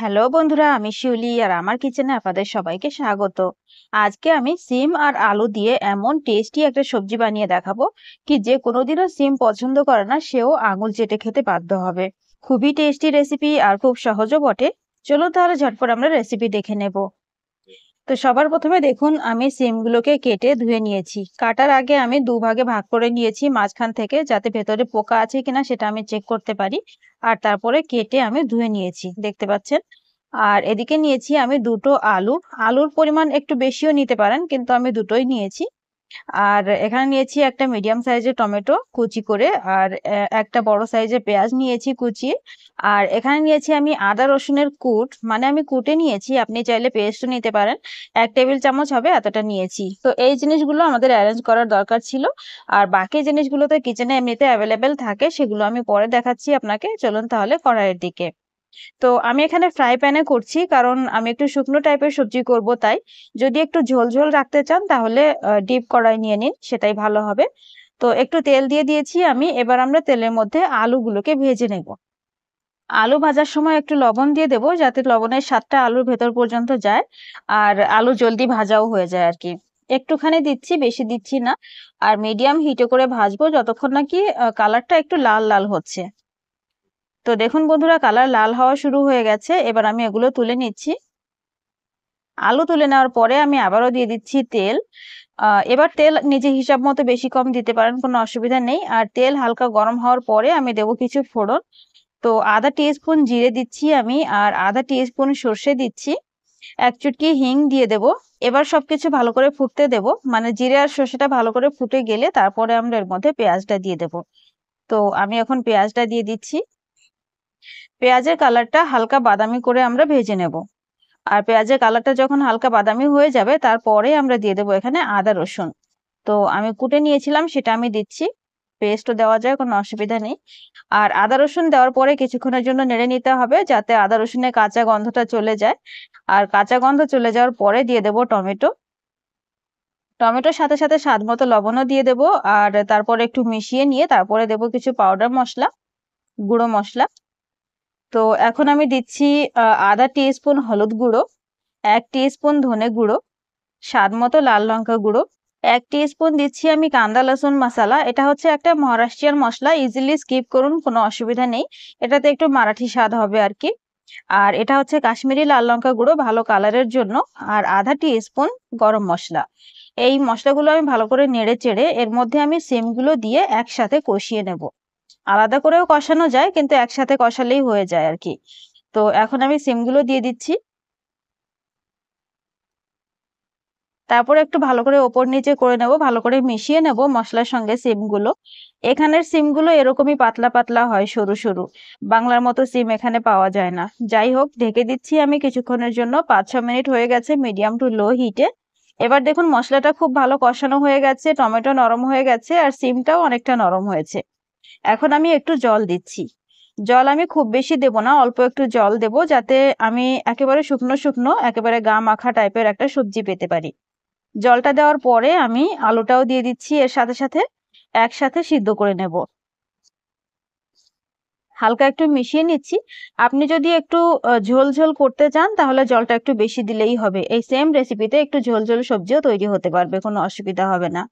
hello বন্ধুরা আমি শিউলি আর আমার কিচেনে আপনাদের সবাইকে স্বাগত আজকে আমি সিম আর আলু দিয়ে এমন টেস্টি একটা সবজি বানিয়ে দেখাবো কি যে কোনোদিনও সিম পছন্দ করে না সেও আঙুল চেটে খেতে বাধ্য হবে খুবই টেস্টি রেসিপি আর খুব সহজও বটে চলো তাহলে ঝটপট আমরা রেসিপি দেখে নেবো তো সবার প্রথমে দেখুন আমি সিমগুলোকে কেটে ধুয়ে নিয়েছি কাটার আগে আমি দুভাগে ভাগ করে নিয়েছি মাঝখান থেকে যাতে ভেতরে পোকা আছে কিনা সেটা আমি চেক করতে পারি আর তারপরে কেটে আমি ধুয়ে নিয়েছি দেখতে পাচ্ছেন আর এদিকে নিয়েছি আমি দুটো আলু আলুর পরিমাণ একটু বেশিও নিতে পারেন কিন্তু আমি দুটোই নিয়েছি আর এখানে নিয়েছি একটা মিডিয়াম সাইজের টমেটো কুচি করে আর একটা বড় সাইজের পেঁয়াজ নিয়েছি কুচি আর এখানে নিয়েছি আমি আদা রসুনের কুট মানে আমি কুটে নিয়েছি আপনি চাইলে পেস্টও নিতে পারেন এক টেবিল চামচ হবে এতটা নিয়েছি তো এই জিনিসগুলো আমাদের অ্যারেঞ্জ করার দরকার ছিল আর বাকি জিনিসগুলো তো কিচেনে এমনিতে অ্যাভেলেবেল থাকে সেগুলো আমি পরে দেখাচ্ছি আপনাকে চলুন তাহলে কড়াইয়ের দিকে তো আমি এখানে ফ্রাই প্যানে করছি কারণ আমি একটু শুকনো টাইপের সবজি করব তাই যদি একটু ঝোল ঝোল রাখতে চান তাহলে ডিপ কড়াই নিয়ে নিন সেটাই ভালো হবে তো একটু তেল দিয়ে দিয়েছি আমি এবার আমরা তেলের মধ্যে আলুগুলোকে ভেজে নেব আলু ভাজার সময় একটু লবণ দিয়ে দেবো যাতে লবণের স্বাদটা আলুর ভেতর পর্যন্ত যায় আর আলু জলদি ভাজাও হয়ে যায় আর কি একটুখানি দিচ্ছি বেশি দিচ্ছি না আর মিডিয়াম হিটে করে ভাজবো যতক্ষণ নাকি কালারটা একটু লাল লাল হচ্ছে তো দেখুন বন্ধুরা কালার লাল হওয়া শুরু হয়ে গেছে এবার আমি এগুলো তুলে নিচ্ছি আলু তুলে নেওয়ার পরে আমি আবারও দিয়ে দিচ্ছি তেল এবার তেল নিজে হিসাব মতো বেশি কম দিতে পারেন কোনো অসুবিধা নেই আর তেল হালকা গরম হওয়ার পরে আমি দেব কিছু ফোড়ন তো আধা টিস্পুন জিরে দিচ্ছি আমি আর আধা টিস্পুন সর্ষে দিচ্ছি এক চুটকি হিং দিয়ে দেব এবার সবকিছু ভালো করে ফুটতে দেব মানে জিরে আর সর্ষেটা ভালো করে ফুটে গেলে তারপরে আমরা এর মধ্যে পেঁয়াজটা দিয়ে দেব তো আমি এখন পেঁয়াজটা দিয়ে দিচ্ছি পেঁয়াজের কালারটা হালকা বাদামি করে আমরা ভেজে নেব আর পেঁয়াজের কালারটা যখন হালকা বাদামি হয়ে যাবে তারপরে আমরা দিয়ে দেবো এখানে আদা রসুন তো আমি কুটে নিয়েছিলাম সেটা আমি দিচ্ছি পেস্টও দেওয়া যায় কোনো অসুবিধা নেই আর আদা রসুন দেওয়ার পরে কিছুক্ষণের জন্য নেড়ে নিতে হবে যাতে আদা রসুনের কাঁচা গন্ধটা চলে যায় আর কাঁচা গন্ধ চলে যাওয়ার পরে দিয়ে দেব টমেটো টমেটোর সাথে সাথে স্বাদ মতো লবণও দিয়ে দেব আর তারপরে একটু মিশিয়ে নিয়ে তারপরে দেব কিছু পাউডার মশলা গুঁড়ো মশলা তো এখন আমি দিচ্ছি আধা স্পুন হলুদ গুঁড়ো এক স্পুন ধনে গুঁড়ো স্বাদ মতো লাল লঙ্কা গুঁড়ো এক স্পুন দিচ্ছি আমি কান্দা লসুন মশালা এটা হচ্ছে একটা মহারাষ্ট্রিয়ান মশলা ইজিলি স্কিপ করুন কোনো অসুবিধা নেই এটাতে একটু মারাঠি স্বাদ হবে আর কি আর এটা হচ্ছে কাশ্মীরি লাল লঙ্কা গুঁড়ো ভালো কালারের জন্য আর আধা স্পুন গরম মশলা এই মশলাগুলো আমি ভালো করে নেড়ে চেড়ে এর মধ্যে আমি সিমগুলো দিয়ে একসাথে কষিয়ে নেবো আলাদা করেও কষানো যায় কিন্তু একসাথে কষালেই হয়ে যায় আর কি তো এখন আমি সিমগুলো দিয়ে দিচ্ছি তারপরে একটু ভালো করে ওপর নিচে করে নেব ভালো করে মিশিয়ে নেব মশলার সঙ্গে সিমগুলো এখানের সিমগুলো এরকমই পাতলা পাতলা হয় সরু সরু বাংলার মতো সিম এখানে পাওয়া যায় না যাই হোক ঢেকে দিচ্ছি আমি কিছুক্ষণের জন্য পাঁচ ছ মিনিট হয়ে গেছে মিডিয়াম টু লো হিটে এবার দেখুন মশলাটা খুব ভালো কষানো হয়ে গেছে টমেটো নরম হয়ে গেছে আর সিমটাও অনেকটা নরম হয়েছে এখন আমি একটু জল দিচ্ছি জল আমি খুব বেশি দেব না অল্প একটু জল দেব যাতে আমি একেবারে শুকনো শুকনো একেবারে গা মাখা টাইপের একটা সবজি পেতে পারি জলটা দেওয়ার পরে আমি আলুটাও দিয়ে দিচ্ছি এর সাথে সাথে একসাথে সিদ্ধ করে নেব হালকা একটু মিশিয়ে নিচ্ছি আপনি যদি একটু ঝোল ঝোল করতে চান তাহলে জলটা একটু বেশি দিলেই হবে এই সেম রেসিপিতে একটু ঝোল ঝোল সবজিও তৈরি হতে পারবে কোনো অসুবিধা হবে না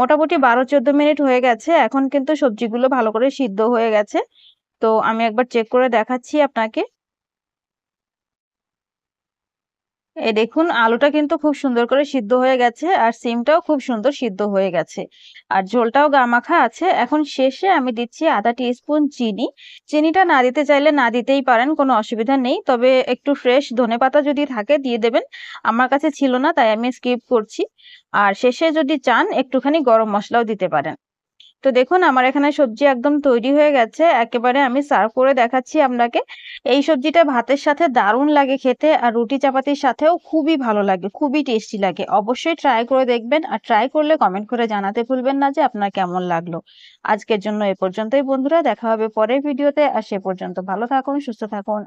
মোটামুটি বারো চোদ্দ মিনিট হয়ে গেছে এখন কিন্তু সবজিগুলো ভালো করে সিদ্ধ হয়ে গেছে তো আমি একবার চেক করে দেখাচ্ছি আপনাকে এ দেখুন আলুটা কিন্তু খুব সুন্দর করে সিদ্ধ হয়ে গেছে আর সিমটাও খুব সুন্দর সিদ্ধ হয়ে গেছে আর ঝোলটাও গামাখা আছে এখন শেষে আমি দিচ্ছি আধা স্পুন চিনি চিনিটা না দিতে চাইলে না দিতেই পারেন কোনো অসুবিধা নেই তবে একটু ফ্রেশ ধনে পাতা যদি থাকে দিয়ে দেবেন আমার কাছে ছিল না তাই আমি স্কিপ করছি আর শেষে যদি চান একটুখানি গরম মশলাও দিতে পারেন তো দেখুন আমার এখানে সবজি একদম তৈরি হয়ে গেছে একেবারে আমি সার্ভ করে দেখাচ্ছি আপনাকে এই সবজিটা ভাতের সাথে দারুণ লাগে খেতে আর রুটি চাপাতির সাথেও খুবই ভালো লাগে খুবই টেস্টি লাগে অবশ্যই ট্রাই করে দেখবেন আর ট্রাই করলে কমেন্ট করে জানাতে ভুলবেন না যে আপনার কেমন লাগলো আজকের জন্য এ পর্যন্তই বন্ধুরা দেখা হবে পরের ভিডিওতে আর সে পর্যন্ত ভালো থাকুন সুস্থ থাকুন